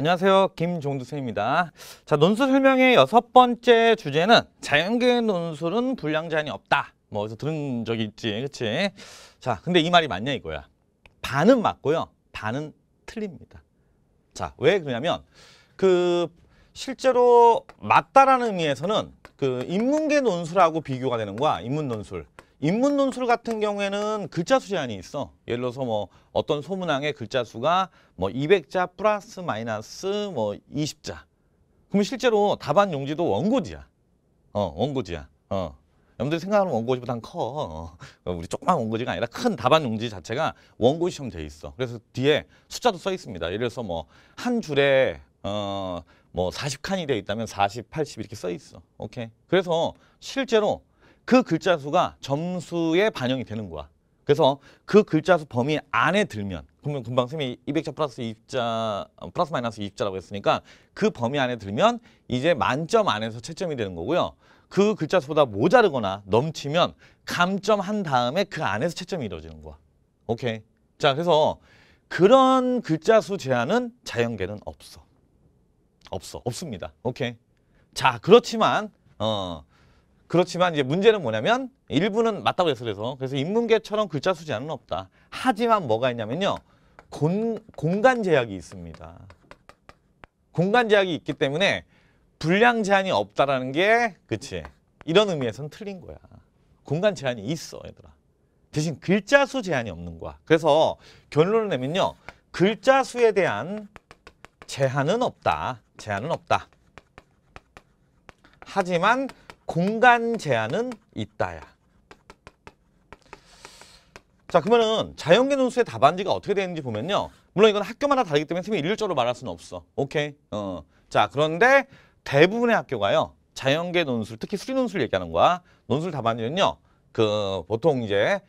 안녕하세요. 김종두 쌤입니다. 자, 논술 설명의 여섯 번째 주제는 자연계 논술은 불량 자한이 없다. 뭐 어디서 들은 적이 있지, 그렇지? 자, 근데 이 말이 맞냐 이거야. 반은 맞고요. 반은 틀립니다. 자, 왜 그러냐면 그 실제로 맞다라는 의미에서는 그 인문계 논술하고 비교가 되는 거야. 인문 논술. 인문 논술 같은 경우에는 글자 수 제한이 있어. 예를 들어서 뭐 어떤 소문항의 글자 수가 뭐 200자 플러스 마이너스 뭐 20자. 그러면 실제로 답안 용지도 원고지야. 어, 원고지야. 어. 여러분들이 생각하는 원고지보다 커. 어. 우리 조그만 원고지가 아니라 큰 답안 용지 자체가 원고지처럼 돼 있어. 그래서 뒤에 숫자도 써 있습니다. 예를 들어서 뭐 한 줄에 어, 뭐 40칸이 돼 있다면 40, 80 이렇게 써 있어. 오케이. 그래서 실제로 그 글자 수가 점수에 반영이 되는 거야. 그래서 그 글자 수 범위 안에 들면 그러면 금방 쌤이 200자 플러스 20자 어, 플러스 마이너스 20자라고 했으니까 그 범위 안에 들면 이제 만점 안에서 채점이 되는 거고요. 그 글자 수보다 모자르거나 넘치면 감점한 다음에 그 안에서 채점이 이루어지는 거야. 오케이. 자, 그래서 그런 글자 수 제한은 자연계는 없어. 없어. 없습니다. 오케이. 자, 그렇지만 어 그렇지만 이제 문제는 뭐냐면 일부는 맞다고 했어요. 그래서 그래서 인문계처럼 글자 수 제한은 없다. 하지만 뭐가 있냐면요. 공, 공간 제약이 있습니다. 공간 제약이 있기 때문에 분량 제한이 없다라는 게 그치 이런 의미에서는 틀린 거야. 공간 제한이 있어 얘들아. 대신 글자 수 제한이 없는 거야. 그래서 결론을 내면요. 글자 수에 대한 제한은 없다. 제한은 없다. 하지만 공간 제한은 있다야. 자 그러면은 자연계 논술의 답안지가 어떻게 되는지 보면요. 물론 이건 학교마다 다르기 때문에 선생님이 일률적으로 말할 수는 없어. 오케이. 어. 자 그런데 대부분의 학교가요. 자연계 논술, 특히 수리 논술 얘기하는 거야. 논술 답안지는요. 그 보통 이제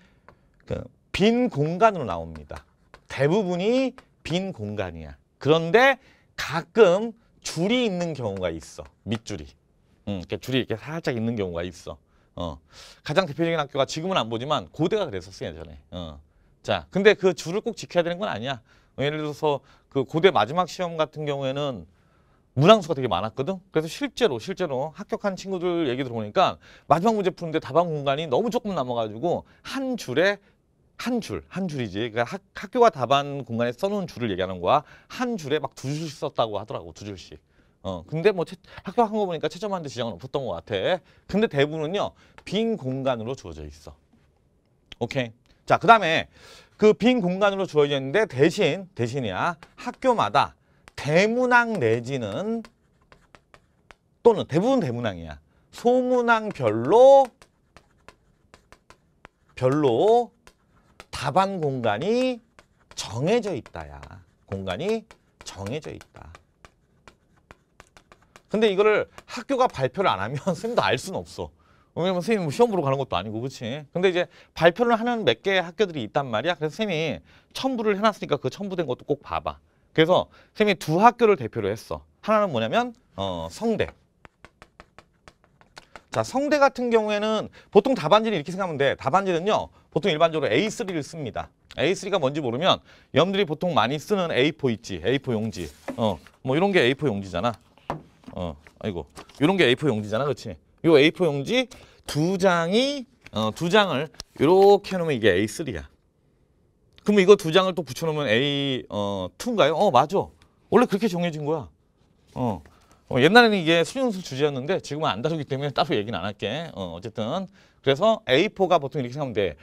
그 빈 공간으로 나옵니다. 대부분이 빈 공간이야. 그런데 가끔 줄이 있는 경우가 있어. 밑줄이. 이렇게 줄이 이렇게 살짝 있는 경우가 있어. 어. 가장 대표적인 학교가 지금은 안 보지만 고대가 그랬었어 요 예전에. 어. 자, 근데 그 줄을 꼭 지켜야 되는 건 아니야. 예를 들어서 그 고대 마지막 시험 같은 경우에는 문항수가 되게 많았거든. 그래서 실제로 실제로 합격한 친구들 얘기 들어보니까 마지막 문제 푸는데 답안 공간이 너무 조금 남아가지고 한 줄에 한 줄, 한 줄이지. 그러니까 학교가 답안 공간에 써놓은 줄을 얘기하는 거야. 한 줄에 막 두 줄씩 썼다고 하더라고, 두 줄씩. 어, 근데 뭐 합격한 거 보니까 채점하는데 지장은 없었던 것 같아. 근데 대부분은요. 빈 공간으로 주어져 있어. 오케이. 자, 그 다음에 그 빈 공간으로 주어져 있는데 대신, 대신이야. 학교마다 대문항 내지는 또는 대부분 대문항이야. 소문항별로 별로 답안 공간이 정해져 있다야. 공간이 정해져 있다. 근데 이거를 학교가 발표를 안 하면 선생님도 알 수는 없어. 왜냐면 선생님 뭐 시험 보러 가는 것도 아니고 그치 근데 이제 발표를 하는 몇 개의 학교들이 있단 말이야. 그래서 선생님이 첨부를 해놨으니까 그 첨부된 것도 꼭 봐봐. 그래서 선생님이 두 학교를 대표로 했어. 하나는 뭐냐면 어, 성대. 자 성대 같은 경우에는 보통 답안지를 이렇게 생각하면 돼. 답안지는요 보통 일반적으로 A3를 씁니다. A3가 뭔지 모르면 염들이 보통 많이 쓰는 A4 있지. A4 용지. 어, 뭐 이런 게 A4 용지잖아. 어, 아이고. 요런게 A4 용지잖아, 그치요 A4 용지 두 장이 어, 두 장을 요렇게 해놓으면 이게 A3야. 그럼 이거 두 장을 또 붙여놓으면 A2인가요? 어, 어, 맞아. 원래 그렇게 정해진 거야. 어. 어 옛날에는 이게 수준수 주제였는데 지금은 안 다루기 때문에 따로 얘기는 안 할게. 어, 어쨌든 그래서 A4가 보통 이렇게 생각하면 돼.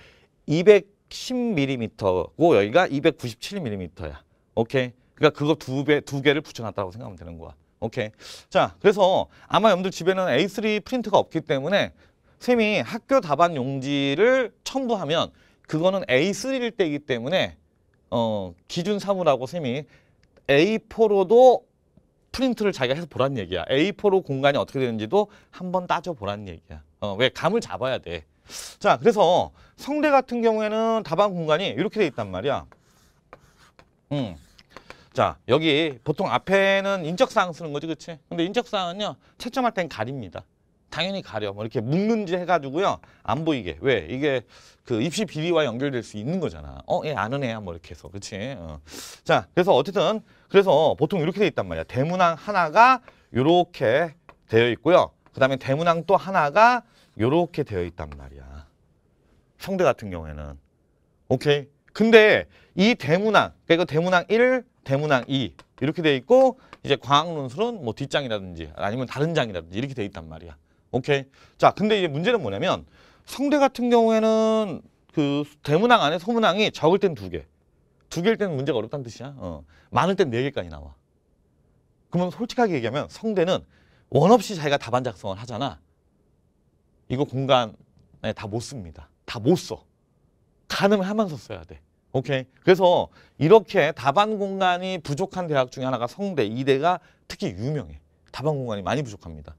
210mm고 여기가 297mm야. 오케이. 그러니까 그거 두 배, 두 개를 붙여놨다고 생각하면 되는 거야. 오케이. 자, 그래서 아마 여러분들 집에는 A3 프린트가 없기 때문에 쌤이 학교 답안 용지를 첨부하면 그거는 A3일 때이기 때문에 어, 기준 사무라고 쌤이 A4로도 프린트를 자기가 해서 보란 얘기야. A4로 공간이 어떻게 되는지도 한번 따져보란 얘기야. 어, 왜? 감을 잡아야 돼. 자, 그래서 성대 같은 경우에는 답안 공간이 이렇게 돼 있단 말이야. 음. 자 여기 보통 앞에는 인적사항 쓰는 거지 그치? 근데 인적사항은요 채점할 땐 가립니다 당연히 가려 뭐 이렇게 묶는지 해가지고요 안 보이게 왜 이게 그 입시 비리와 연결될 수 있는 거잖아 어얘 아는 애야 뭐 이렇게 해서 그치? 어. 자 그래서 어쨌든 그래서 보통 이렇게 돼 있단 말이야 대문항 하나가 요렇게 되어 있고요 그 다음에 대문항 또 하나가 요렇게 되어 있단 말이야 성대 같은 경우에는 오케이 근데 이 대문항 그러니까 대문항 1 대문항 2 e 이렇게 돼 있고 이제 광학논술은뭐 뒷장이라든지 아니면 다른 장이라든지 이렇게 돼 있단 말이야. 오케이. 자, 근데 이제 문제는 뭐냐면 성대 같은 경우에는 그 대문항 안에 소문항이 적을 땐 두 개. 두 개일 때는 문제가 어렵다는 뜻이야. 어. 많을 땐 네 개까지 나와. 그러면 솔직하게 얘기하면 성대는 원 없이 자기가 답안 작성을 하잖아. 이거 공간에 다 못 씁니다. 다 못 써. 가늠을 하면서 써야 돼. 오케이. 그래서 이렇게 다반 공간이 부족한 대학 중에 하나가 성대, 이대가 특히 유명해. 다반 공간이 많이 부족합니다.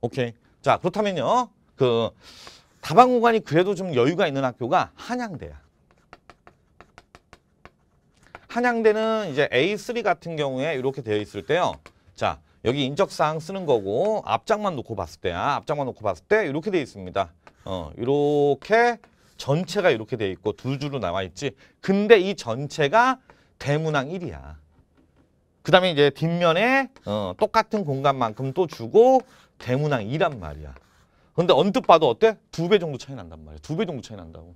오케이. 자, 그렇다면요. 그 다반 공간이 그래도 좀 여유가 있는 학교가 한양대야. 한양대는 이제 A3 같은 경우에 이렇게 되어 있을 때요. 자, 여기 인적사항 쓰는 거고 앞장만 놓고 봤을 때야. 앞장만 놓고 봤을 때 이렇게 되어 있습니다. 어, 이렇게 전체가 이렇게 돼 있고 두 줄로 나와 있지. 근데 이 전체가 대문항 1이야. 그 다음에 이제 뒷면에 어, 똑같은 공간만큼 또 주고 대문항 2란 말이야. 근데 언뜻 봐도 어때? 두 배 정도 차이 난단 말이야. 두 배 정도 차이 난다고.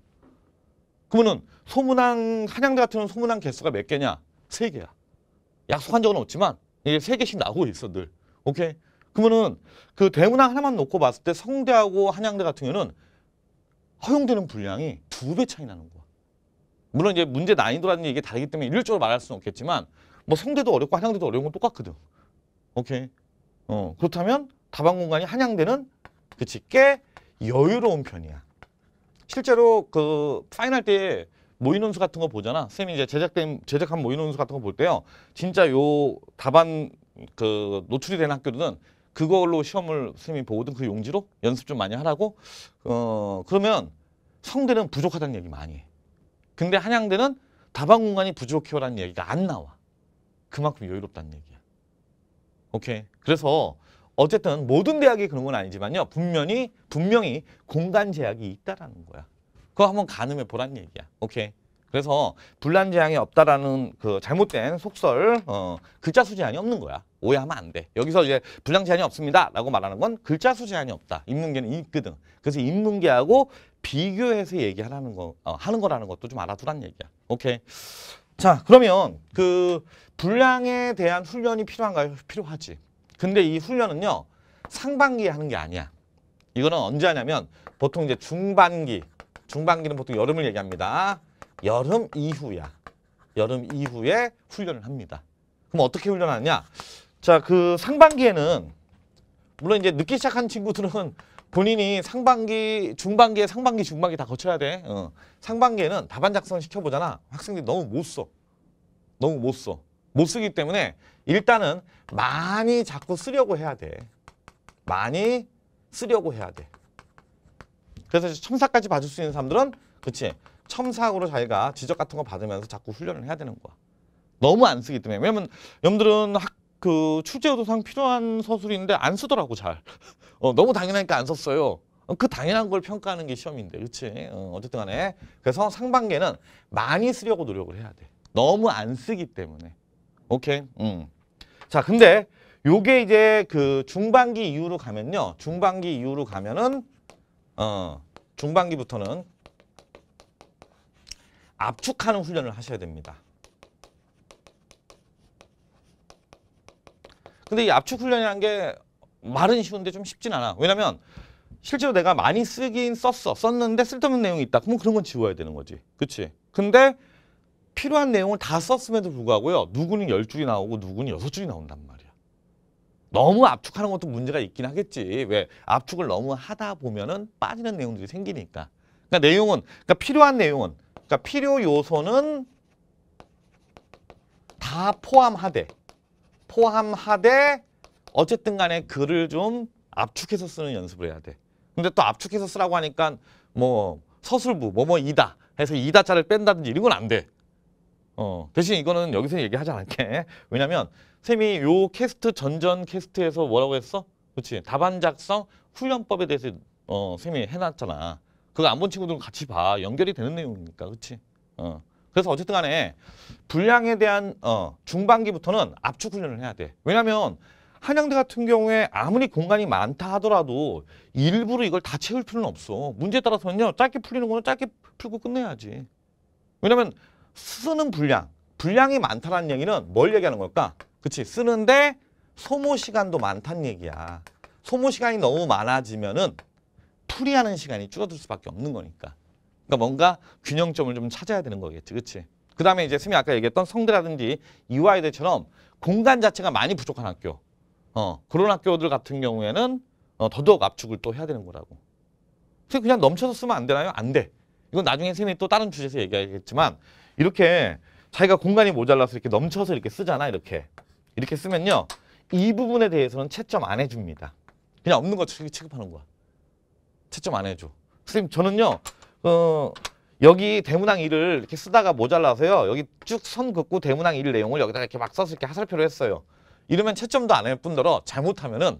그러면은 소문항, 한양대 같은 소문항 개수가 몇 개냐? 세 개야. 약속한 적은 없지만 이게 세 개씩 나오고 있어 늘. 오케이? 그러면은 그 대문항 하나만 놓고 봤을 때 성대하고 한양대 같은 경우는 허용되는 분량이 두 배 차이 나는 거야. 물론 이제 문제 난이도라는 얘기가 다르기 때문에 일률적으로 말할 수는 없겠지만 뭐 성대도 어렵고 한양대도 어려운 건 똑같거든. 오케이. 어 그렇다면 다방 공간이 한양대는 그치 꽤 여유로운 편이야. 실제로 그 파이널 때 모의논술 같은 거 보잖아. 선생님이 이제 제작된 제작한 모의논술 같은 거 볼 때요. 진짜 요 답안 그 노출이 된 학교들은 그걸로 시험을 선생님이 보거든 그 용지로 연습 좀 많이 하라고 어 그러면 성대는 부족하다는 얘기 많이 해 근데 한양대는 다방 공간이 부족해요라는 얘기가 안 나와 그만큼 여유롭다는 얘기야 오케이 그래서 어쨌든 모든 대학이 그런 건 아니지만요 분명히 분명히 공간 제약이 있다라는 거야 그거 한번 가늠해 보라는 얘기야 오케이 그래서 분란 재앙이 없다라는 그 잘못된 속설 어, 글자 수 제한이 없는 거야. 오해하면 안 돼. 여기서 이제 분량 제한이 없습니다라고 말하는 건 글자 수 제한이 없다. 인문계는 있거든. 그래서 인문계하고 비교해서 얘기하라는 거 어, 하는 거라는 것도 좀 알아두란 얘기야. 오케이. 자 그러면 그 분량에 대한 훈련이 필요한가요? 필요하지. 근데 이 훈련은요 상반기에 하는 게 아니야. 이거는 언제 하냐면 보통 이제 중반기, 중반기는 보통 여름을 얘기합니다. 여름 이후야. 여름 이후에 훈련을 합니다. 그럼 어떻게 훈련하냐? 느 자, 그 상반기에는 물론 이제 늦게 시작한 친구들은 본인이 상반기, 중반기에 상반기, 중반기 다 거쳐야 돼. 어. 상반기에는 답안 작성 시켜보잖아. 학생들이 너무 못 써. 너무 못 써. 못 쓰기 때문에 일단은 많이 자꾸 쓰려고 해야 돼. 많이 쓰려고 해야 돼. 그래서 첨사까지 봐줄 수 있는 사람들은 그치 첨삭으로 자기가 지적 같은 거 받으면서 자꾸 훈련을 해야 되는 거야. 너무 안 쓰기 때문에. 왜냐면 여러분들은 학, 그 출제도상 필요한 서술인데 안 쓰더라고 잘. 어, 너무 당연하니까 안 썼어요. 어, 그 당연한 걸 평가하는 게 시험인데, 그치 어, 어쨌든 간에 그래서 상반기는 에 많이 쓰려고 노력을 해야 돼. 너무 안 쓰기 때문에. 오케이. 음. 자, 근데 요게 이제 그 중반기 이후로 가면요. 중반기 이후로 가면은 어, 중반기부터는 압축하는 훈련을 하셔야 됩니다. 근데 이 압축 훈련이란 게 말은 쉬운데 좀 쉽진 않아. 왜냐면 실제로 내가 많이 쓰긴 썼어. 썼는데 쓸데없는 내용이 있다. 그러면 그런 건 지워야 되는 거지. 그치? 근데 필요한 내용을 다 썼음에도 불구하고요. 누구는 열줄이 나오고 누구는 여섯 줄이 나온단 말이야. 너무 압축하는 것도 문제가 있긴 하겠지. 왜? 압축을 너무 하다 보면은 빠지는 내용들이 생기니까. 그러니까 내용은, 그러니까 필요한 내용은 그러니까 필요 요소는 다 포함하되 포함하되 어쨌든 간에 글을 좀 압축해서 쓰는 연습을 해야 돼. 근데 또 압축해서 쓰라고 하니까 뭐 서술부 뭐뭐 뭐 이다 해서 이다자를 뺀다든지 이런 건 안 돼. 어, 대신 이거는 여기서 얘기하지 않을게. 왜냐면 쌤이 요 캐스트 전전 캐스트에서 뭐라고 했어? 그렇지. 답안 작성 훈련법에 대해서 어, 쌤이 해놨잖아. 그거 안 본 친구들은 같이 봐. 연결이 되는 내용이니까. 그치 어. 그래서 어쨌든 간에 불량에 대한 어, 중반기부터는 압축 훈련을 해야 돼. 왜냐하면 한양대 같은 경우에 아무리 공간이 많다 하더라도 일부러 이걸 다 채울 필요는 없어. 문제에 따라서는요. 짧게 풀리는 거는 짧게 풀고 끝내야지. 왜냐면 쓰는 분량, 분량이 많다라는 얘기는 뭘 얘기하는 걸까? 그치, 쓰는데 소모 시간도 많다는 얘기야. 소모 시간이 너무 많아지면은 풀이하는 시간이 줄어들 수밖에 없는 거니까. 그러니까 뭔가 균형점을 좀 찾아야 되는 거겠지, 그치그 다음에 이제 선생님이 아까 얘기했던 성대라든지 이화여대처럼 공간 자체가 많이 부족한 학교. 어, 그런 학교들 같은 경우에는 어, 더더욱 압축을 또 해야 되는 거라고. 그래서 그냥 넘쳐서 쓰면 안 되나요? 안 돼. 이건 나중에 선생님이또 다른 주제에서 얘기하겠지만 이렇게 자기가 공간이 모자라서 이렇게 넘쳐서 이렇게 쓰잖아, 이렇게. 이렇게 쓰면요. 이 부분에 대해서는 채점 안 해줍니다. 그냥 없는 거 취급하는 거야. 채점 안 해줘. 선생님 저는요. 어, 여기 대문항 1을 이렇게 쓰다가 모자라서요. 여기 쭉 선 긋고 대문항 1 내용을 여기다 이렇게 막 써서 이렇게 하살표로 했어요. 이러면 채점도 안 할 뿐더러 잘못하면은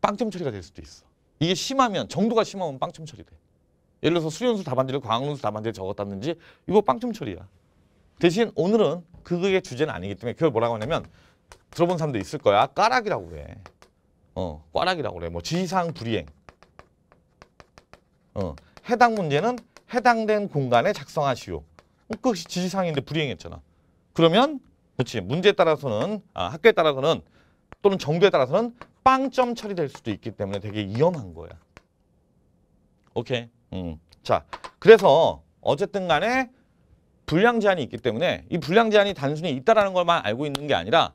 빵점 처리가 될 수도 있어. 이게 심하면 정도가 심하면 빵점 처리돼. 예를 들어서 수련수 답안지를 광학론수 답안지를 적었다든지 이거 빵점 처리야. 대신 오늘은 그게 주제는 아니기 때문에 그걸 뭐라고 하냐면 들어본 사람도 있을 거야. 까락이라고 해. 어, 까락이라고 그래. 뭐 지상 불이행. 어, 해당 문제는 해당된 공간에 작성하시오. 그것이 그 지시사항인데 불이행했잖아. 그러면 그렇지 문제에 따라서는 아, 학교에 따라서는 또는 정도에 따라서는 빵점 처리될 수도 있기 때문에 되게 위험한 거야. 오케이. 음. 자, 그래서 어쨌든 간에 불량 제한이 있기 때문에 이 불량 제한이 단순히 있다라는 걸만 알고 있는 게 아니라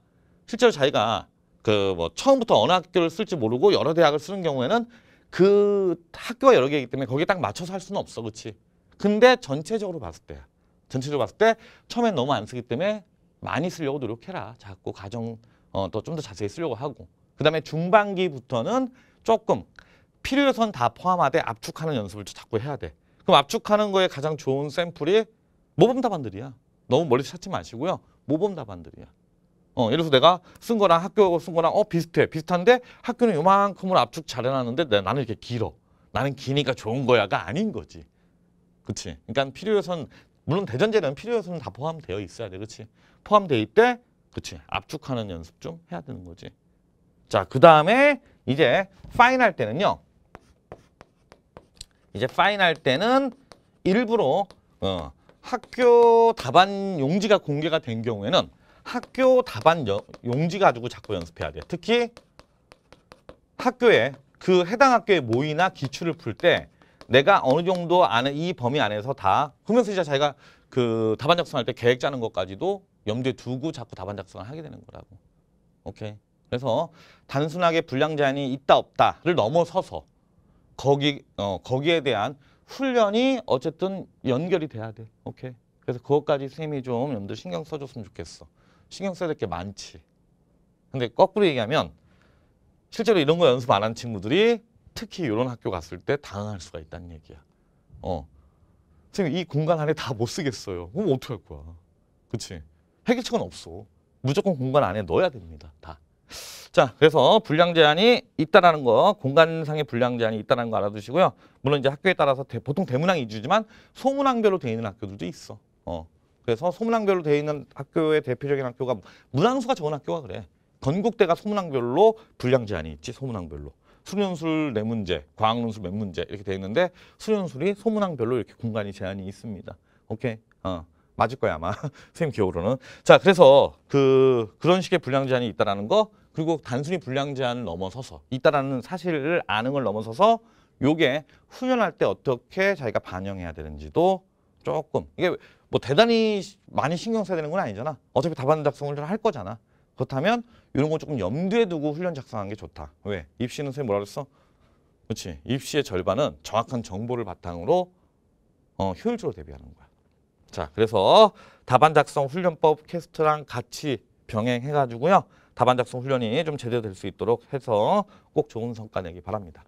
실제로 자기가 그 뭐 처음부터 어느 학교를 쓸지 모르고 여러 대학을 쓰는 경우에는 그 학교가 여러 개이기 때문에 거기에 딱 맞춰서 할 수는 없어. 그렇지? 근데 전체적으로 봤을 때 전체적으로 봤을 때 처음엔 너무 안 쓰기 때문에 많이 쓰려고 노력해라. 자꾸 가정 어, 또좀 더 자세히 쓰려고 하고 그 다음에 중반기부터는 조금 필요 요선다 포함하되 압축하는 연습을 자꾸 해야 돼. 그럼 압축하는 거에 가장 좋은 샘플이 모범 답안들이야. 너무 멀리서 찾지 마시고요. 모범 답안들이야. 어, 예를 들어서 내가 쓴 거랑 학교 쓴 거랑 어 비슷해. 비슷한데 학교는 요만큼을 압축 잘 해놨는데 내, 나는 이렇게 길어. 나는 기니까 좋은 거야가 아닌 거지. 그치? 그러니까 필요해선 물론 대전제는 필요요서는다 포함되어 있어야 돼. 그치? 포함되어 있대. 그치? 압축하는 연습 좀 해야 되는 거지. 자, 그 다음에 이제 파인 할 때는요. 이제 파인 할 때는 일부러 어, 학교 답안 용지가 공개가 된 경우에는 학교 답안 용지 가지고 자꾸 연습해야 돼. 요 특히 학교에 그 해당 학교의 모의나 기출을 풀 때 내가 어느 정도 아는 이 범위 안에서 다그러면 쓰자 자기가 그 답안 작성할 때 계획 짜는 것까지도 염두에 두고 자꾸 답안 작성을 하게 되는 거라고. 오케이. 그래서 단순하게 불량 제한이 있다 없다를 넘어서서 거기 어 거기에 대한 훈련이 어쨌든 연결이 돼야 돼. 오케이. 그래서 그것까지 선생님이 좀 염두 신경 써줬으면 좋겠어. 신경 써야 될 게 많지. 근데 거꾸로 얘기하면 실제로 이런 거 연습 안 한 친구들이 특히 이런 학교 갔을 때 당황할 수가 있다는 얘기야. 어. 선생님 이 공간 안에 다 못 쓰겠어요. 그럼 어떻게 할 거야. 그치? 해결책은 없어. 무조건 공간 안에 넣어야 됩니다. 다. 자, 그래서 분량 제한이 있다라는 거, 공간상의 분량 제한이 있다라는 거 알아두시고요. 물론 이제 학교에 따라서 대, 보통 대문항 이주지만 소문항별로 돼 있는 학교들도 있어. 어. 그래서 소문항별로 되어 있는 학교의 대표적인 학교가 문항수가 좋은 학교가 그래. 건국대가 소문항별로 불량 제한이 있지 소문항별로. 수련술 네 문제, 과학논술몇 문제 이렇게 돼 있는데 수련술이 소문항별로 이렇게 공간이 제한이 있습니다. 오케이. 어. 맞을 거야 아마 선생님 기억으로는 자 그래서 그 그런 식의 불량 제한이 있다라는 거 그리고 단순히 불량 제한을 넘어서서 있다라는 사실을 아는 걸 넘어서서 요게 훈련할 때 어떻게 자기가 반영해야 되는지도 조금 이게 뭐 대단히 많이 신경 써야 되는 건 아니잖아. 어차피 답안 작성을 할 거잖아. 그렇다면 이런 거 조금 염두에 두고 훈련 작성하는 게 좋다. 왜? 입시는 선생님 뭐라 그랬어? 그렇지. 입시의 절반은 정확한 정보를 바탕으로 어, 효율적으로 대비하는 거야. 자, 그래서 답안 작성 훈련법 캐스트랑 같이 병행해가지고요. 답안 작성 훈련이 좀 제대로 될 수 있도록 해서 꼭 좋은 성과 내기 바랍니다.